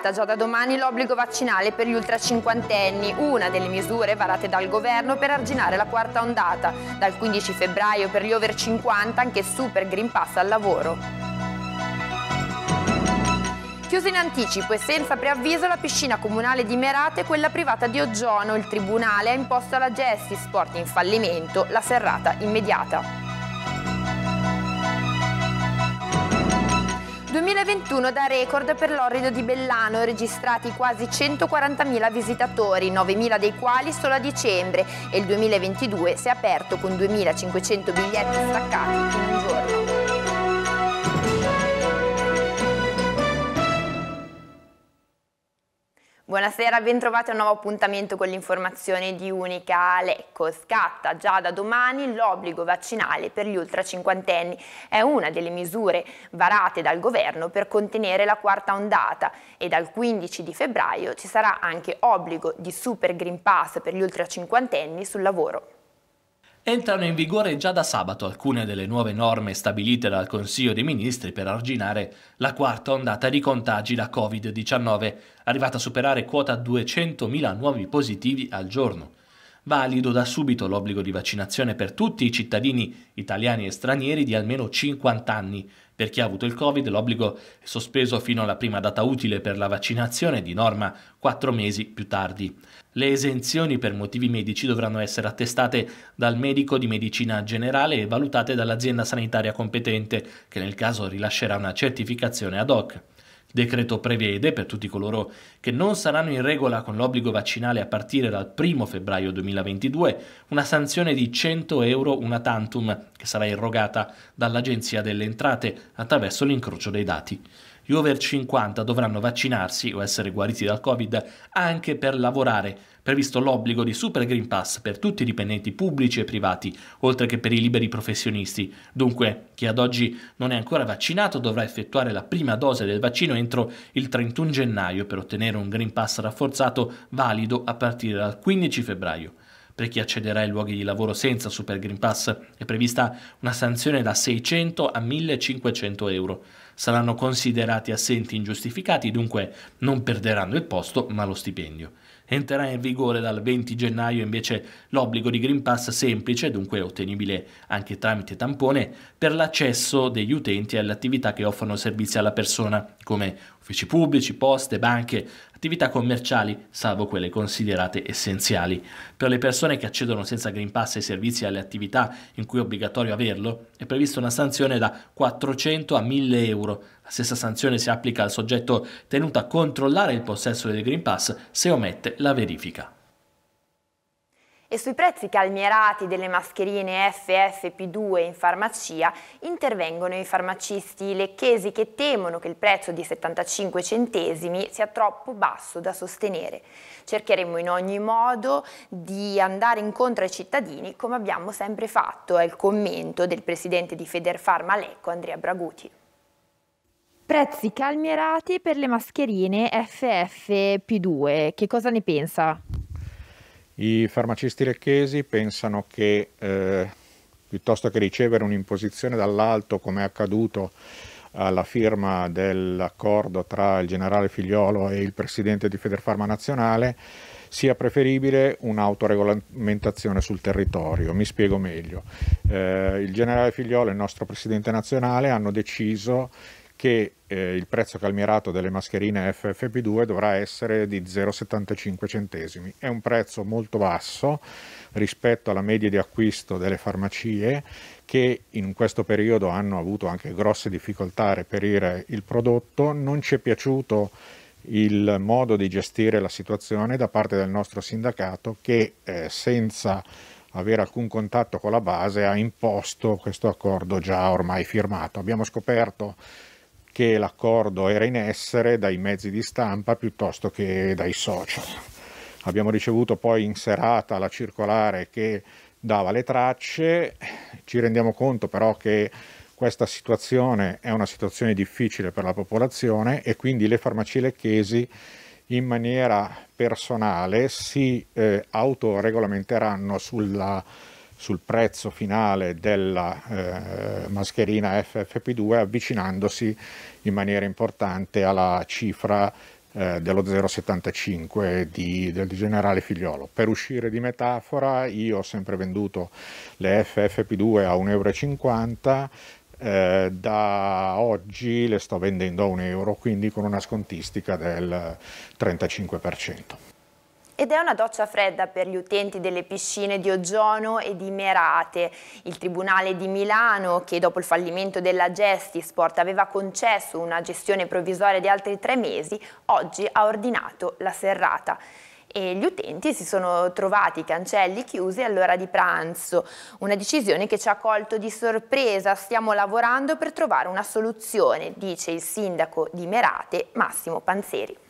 scatta già da domani l'obbligo vaccinale per gli ultra cinquantenni, una delle misure varate dal governo per arginare la quarta ondata. Dal 15 febbraio per gli over 50 anche Super Green Pass al lavoro. Chiusa in anticipo e senza preavviso la piscina comunale di Merate e quella privata di Oggiono, il tribunale ha imposto alla Gesti Sport in fallimento la serrata immediata. 2021 da record per l'orrido di Bellano, registrati quasi 140.000 visitatori, 9.000 dei quali solo a dicembre, e il 2022 si è aperto con 2.500 biglietti staccati in un giorno. Buonasera, bentrovati a un nuovo appuntamento con l'informazione di Unica Lecco. Scatta già da domani l'obbligo vaccinale per gli ultra cinquantenni. È una delle misure varate dal governo per contenere la quarta ondata e dal 15 di febbraio ci sarà anche obbligo di Super Green Pass per gli ultra cinquantenni sul lavoro. Entrano in vigore già da sabato alcune delle nuove norme stabilite dal Consiglio dei Ministri per arginare la quarta ondata di contagi da Covid-19, arrivata a superare quota 200.000 nuovi positivi al giorno. Valido da subito l'obbligo di vaccinazione per tutti i cittadini italiani e stranieri di almeno 50 anni, per chi ha avuto il Covid l'obbligo è sospeso fino alla prima data utile per la vaccinazione, di norma 4 mesi più tardi. Le esenzioni per motivi medici dovranno essere attestate dal medico di medicina generale e valutate dall'azienda sanitaria competente, che nel caso rilascerà una certificazione ad hoc decreto prevede per tutti coloro che non saranno in regola con l'obbligo vaccinale a partire dal 1 febbraio 2022 una sanzione di 100 euro una tantum che sarà erogata dall'Agenzia delle Entrate attraverso l'incrocio dei dati gli over 50 dovranno vaccinarsi o essere guariti dal Covid anche per lavorare, previsto l'obbligo di Super Green Pass per tutti i dipendenti pubblici e privati, oltre che per i liberi professionisti. Dunque, chi ad oggi non è ancora vaccinato dovrà effettuare la prima dose del vaccino entro il 31 gennaio per ottenere un Green Pass rafforzato valido a partire dal 15 febbraio. Per chi accederà ai luoghi di lavoro senza Super Green Pass è prevista una sanzione da 600 a 1500 euro. Saranno considerati assenti ingiustificati, dunque non perderanno il posto ma lo stipendio. Entrerà in vigore dal 20 gennaio invece l'obbligo di Green Pass semplice, dunque ottenibile anche tramite tampone, per l'accesso degli utenti alle attività che offrono servizi alla persona, come uffici pubblici, poste, banche, attività commerciali, salvo quelle considerate essenziali. Per le persone che accedono senza Green Pass ai servizi e alle attività in cui è obbligatorio averlo, è prevista una sanzione da 400 a 1000 euro. La stessa sanzione si applica al soggetto tenuto a controllare il possesso del Green Pass se omette la verifica e sui prezzi calmierati delle mascherine FFP2 in farmacia intervengono i farmacisti lecchesi che temono che il prezzo di 75 centesimi sia troppo basso da sostenere. Cercheremo in ogni modo di andare incontro ai cittadini come abbiamo sempre fatto, è il commento del presidente di Federfarma Lecco Andrea Braguti. Prezzi calmierati per le mascherine FFP2, che cosa ne pensa? I farmacisti lecchesi pensano che eh, piuttosto che ricevere un'imposizione dall'alto come è accaduto alla firma dell'accordo tra il generale Figliolo e il presidente di Federfarma Nazionale, sia preferibile un'autoregolamentazione sul territorio. Mi spiego meglio. Eh, il generale Figliolo e il nostro presidente nazionale hanno deciso che eh, il prezzo calmierato delle mascherine FFP2 dovrà essere di 0,75 centesimi. È un prezzo molto basso rispetto alla media di acquisto delle farmacie che in questo periodo hanno avuto anche grosse difficoltà a reperire il prodotto. Non ci è piaciuto il modo di gestire la situazione da parte del nostro sindacato che eh, senza avere alcun contatto con la base ha imposto questo accordo già ormai firmato. Abbiamo scoperto che l'accordo era in essere dai mezzi di stampa piuttosto che dai social. Abbiamo ricevuto poi in serata la circolare che dava le tracce, ci rendiamo conto però che questa situazione è una situazione difficile per la popolazione e quindi le farmacie lecchesi in maniera personale si eh, autoregolamenteranno sulla sul prezzo finale della eh, mascherina FFP2 avvicinandosi in maniera importante alla cifra eh, dello 0,75 di, del generale figliolo. Per uscire di metafora io ho sempre venduto le FFP2 a 1,50 euro eh, da oggi le sto vendendo a 1 euro, quindi con una scontistica del 35% ed è una doccia fredda per gli utenti delle piscine di Ogiono e di Merate. Il Tribunale di Milano, che dopo il fallimento della Gestisport aveva concesso una gestione provvisoria di altri tre mesi, oggi ha ordinato la serrata e gli utenti si sono trovati i cancelli chiusi all'ora di pranzo. Una decisione che ci ha colto di sorpresa, stiamo lavorando per trovare una soluzione, dice il sindaco di Merate Massimo Panzeri.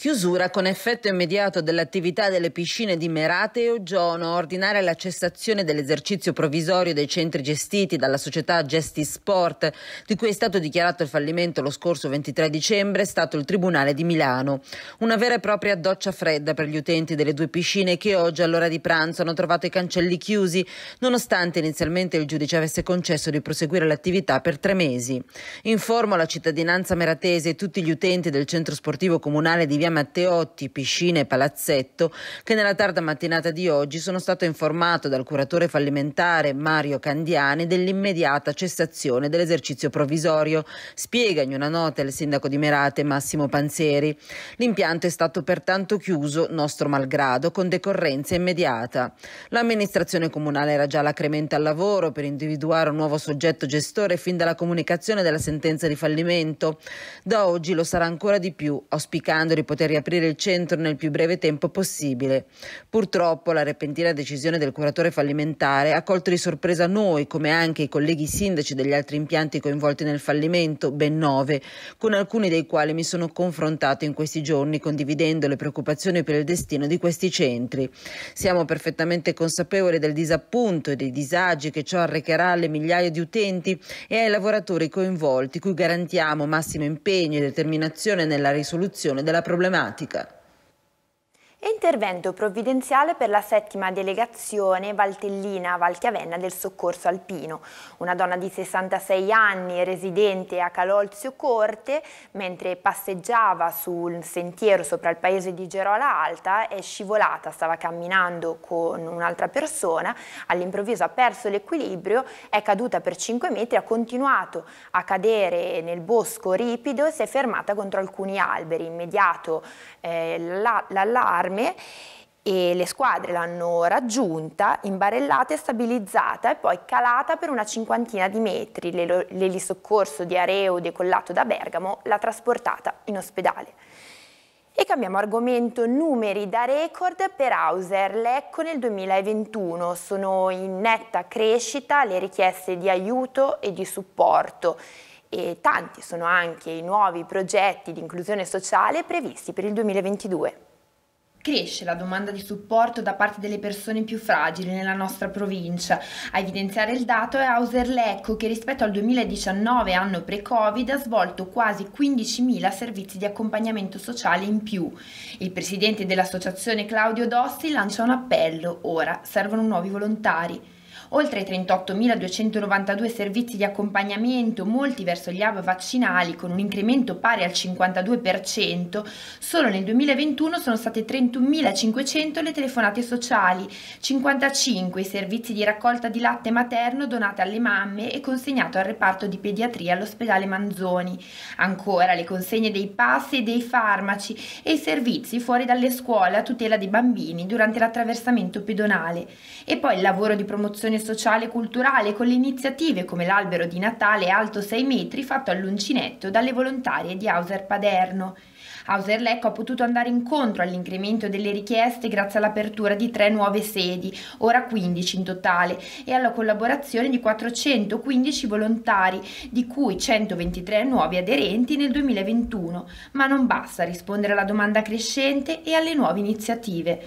Chiusura con effetto immediato dell'attività delle piscine di Merate e Ogiono, ordinare la cessazione dell'esercizio provvisorio dei centri gestiti dalla società Gesti Sport, di cui è stato dichiarato il fallimento lo scorso 23 dicembre, è stato il Tribunale di Milano. Una vera e propria doccia fredda per gli utenti delle due piscine che oggi all'ora di pranzo hanno trovato i cancelli chiusi, nonostante inizialmente il giudice avesse concesso di proseguire l'attività per tre mesi. Informo la cittadinanza meratese e tutti gli utenti del centro sportivo comunale di Via via Matteotti, Piscina e Palazzetto, che nella tarda mattinata di oggi sono stato informato dal curatore fallimentare Mario Candiani dell'immediata cessazione dell'esercizio provvisorio, spiega in una nota il sindaco di Merate Massimo Panzeri. L'impianto è stato pertanto chiuso, nostro malgrado, con decorrenza immediata. L'amministrazione comunale era già lacrimente al lavoro per individuare un nuovo soggetto gestore fin dalla comunicazione della sentenza di fallimento. Da oggi lo sarà ancora di più, auspicando di poter poter riaprire il centro nel più breve tempo possibile. Purtroppo la repentina decisione del curatore fallimentare ha colto di sorpresa noi, come anche i colleghi sindaci degli altri impianti coinvolti nel fallimento, ben nove, con alcuni dei quali mi sono confrontato in questi giorni condividendo le preoccupazioni per il destino di questi centri. Siamo perfettamente consapevoli del disappunto e dei disagi che ciò arrecherà alle migliaia di utenti e ai lavoratori coinvolti, cui garantiamo massimo impegno e determinazione nella risoluzione della problematica problematica intervento provvidenziale per la settima delegazione Valtellina-Valchiavenna del Soccorso Alpino. Una donna di 66 anni, residente a Calolzio Corte, mentre passeggiava sul sentiero sopra il paese di Gerola Alta, è scivolata, stava camminando con un'altra persona, all'improvviso ha perso l'equilibrio, è caduta per 5 metri, ha continuato a cadere nel bosco ripido e si è fermata contro alcuni alberi. Immediato eh, l'allarme d'arme e le squadre l'hanno raggiunta, imbarellata e stabilizzata e poi calata per una cinquantina di metri. L'elisoccorso di Areo decollato da Bergamo l'ha trasportata in ospedale. E cambiamo argomento, numeri da record per Hauser, l'Ecco nel 2021, sono in netta crescita le richieste di aiuto e di supporto e tanti sono anche i nuovi progetti di inclusione sociale previsti per il 2022. Cresce la domanda di supporto da parte delle persone più fragili nella nostra provincia. A evidenziare il dato è Hauser Lecco che rispetto al 2019, anno pre-Covid, ha svolto quasi 15.000 servizi di accompagnamento sociale in più. Il presidente dell'associazione Claudio Dossi lancia un appello. Ora servono nuovi volontari oltre ai 38.292 servizi di accompagnamento, molti verso gli hub vaccinali con un incremento pari al 52%, solo nel 2021 sono state 31.500 le telefonate sociali, 55 i servizi di raccolta di latte materno donate alle mamme e consegnato al reparto di pediatria all'ospedale Manzoni, ancora le consegne dei passi e dei farmaci e i servizi fuori dalle scuole a tutela dei bambini durante l'attraversamento pedonale e poi il lavoro di promozione coesione sociale e culturale con le iniziative come l'albero di Natale alto 6 metri fatto all'uncinetto dalle volontarie di Hauser Paderno. Hauser Lecco ha potuto andare incontro all'incremento delle richieste grazie all'apertura di tre nuove sedi, ora 15 in totale, e alla collaborazione di 415 volontari, di cui 123 nuovi aderenti nel 2021, ma non basta rispondere alla domanda crescente e alle nuove iniziative.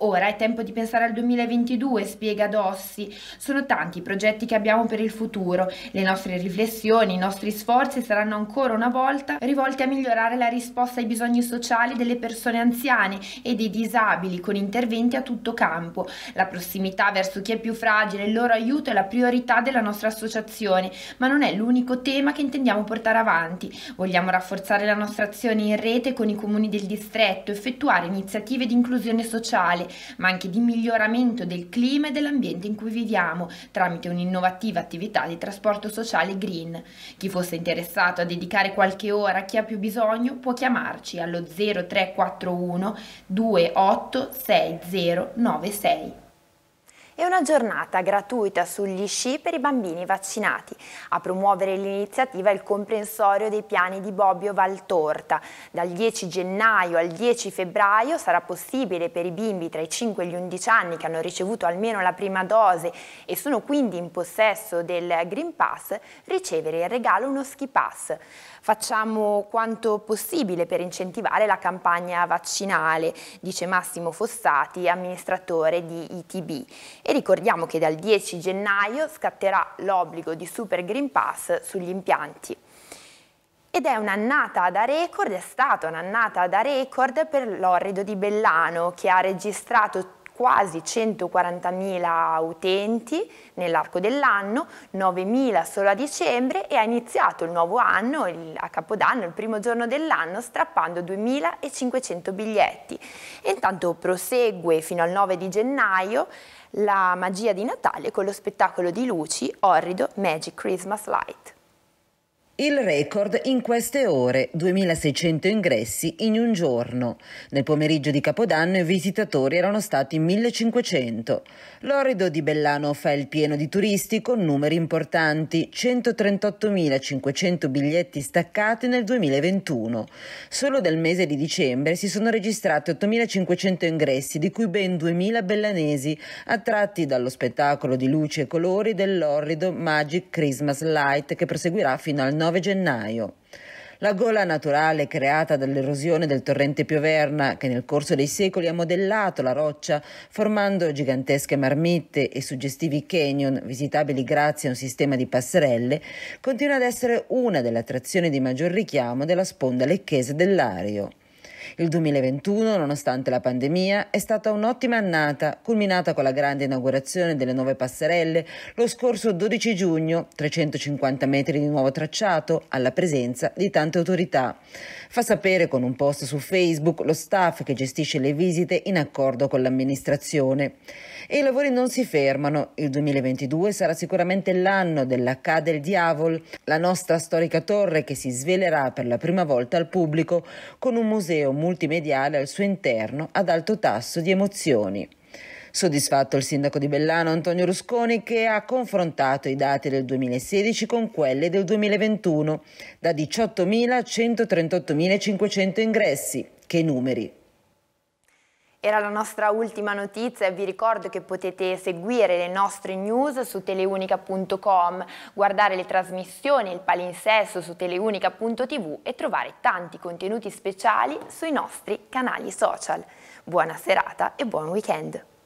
Ora è tempo di pensare al 2022, spiega Dossi. Sono tanti i progetti che abbiamo per il futuro. Le nostre riflessioni, i nostri sforzi saranno ancora una volta rivolti a migliorare la risposta ai bisogni sociali delle persone anziane e dei disabili con interventi a tutto campo. La prossimità verso chi è più fragile, e il loro aiuto è la priorità della nostra associazione, ma non è l'unico tema che intendiamo portare avanti. Vogliamo rafforzare la nostra azione in rete con i comuni del distretto, effettuare iniziative di inclusione sociale, ma anche di miglioramento del clima e dell'ambiente in cui viviamo tramite un'innovativa attività di trasporto sociale green. Chi fosse interessato a dedicare qualche ora a chi ha più bisogno può chiamarci allo 0341 286096 e una giornata gratuita sugli sci per i bambini vaccinati. A promuovere l'iniziativa è il comprensorio dei piani di Bobbio Valtorta. Dal 10 gennaio al 10 febbraio sarà possibile per i bimbi tra i 5 e gli 11 anni che hanno ricevuto almeno la prima dose e sono quindi in possesso del Green Pass ricevere in regalo uno ski pass. Facciamo quanto possibile per incentivare la campagna vaccinale, dice Massimo Fossati, amministratore di ITB e ricordiamo che dal 10 gennaio scatterà l'obbligo di Super Green Pass sugli impianti. Ed è un'annata da record, è stata un'annata da record per l'Orrido di Bellano che ha registrato quasi 140.000 utenti nell'arco dell'anno, 9.000 solo a dicembre e ha iniziato il nuovo anno, il, a Capodanno, il primo giorno dell'anno, strappando 2.500 biglietti. E intanto prosegue fino al 9 di gennaio la magia di Natale con lo spettacolo di luci Orrido Magic Christmas Light. Il record in queste ore, 2600 ingressi in un giorno. Nel pomeriggio di Capodanno i visitatori erano stati 1500. L'orido di Bellano fa il pieno di turisti con numeri importanti, 138.500 biglietti staccati nel 2021. Solo nel mese di dicembre si sono registrati 8.500 ingressi, di cui ben 2.000 bellanesi, attratti dallo spettacolo di luci e colori dell'orrido Magic Christmas Light che proseguirà fino al 9 29 gennaio. La gola naturale creata dall'erosione del torrente Pioverna, che nel corso dei secoli ha modellato la roccia, formando gigantesche marmitte e suggestivi canyon visitabili grazie a un sistema di passerelle, continua ad essere una delle attrazioni di maggior richiamo della sponda lecchese dell'Ario. Il 2021, nonostante la pandemia, è stata un'ottima annata, culminata con la grande inaugurazione delle nuove passerelle lo scorso 12 giugno, 350 metri di nuovo tracciato, alla presenza di tante autorità. Fa sapere con un post su Facebook lo staff che gestisce le visite in accordo con l'amministrazione. E i lavori non si fermano. Il 2022 sarà sicuramente l'anno della K del Diavol, la nostra storica torre che si svelerà per la prima volta al pubblico con un museo multimediale al suo interno ad alto tasso di emozioni. Soddisfatto il sindaco di Bellano Antonio Rusconi che ha confrontato i dati del 2016 con quelli del 2021, da 18.000 a 138.500 ingressi. Che numeri! Era la nostra ultima notizia e vi ricordo che potete seguire le nostre news su teleunica.com, guardare le trasmissioni, il palinsesto su teleunica.tv e trovare tanti contenuti speciali sui nostri canali social. Buona serata e buon weekend!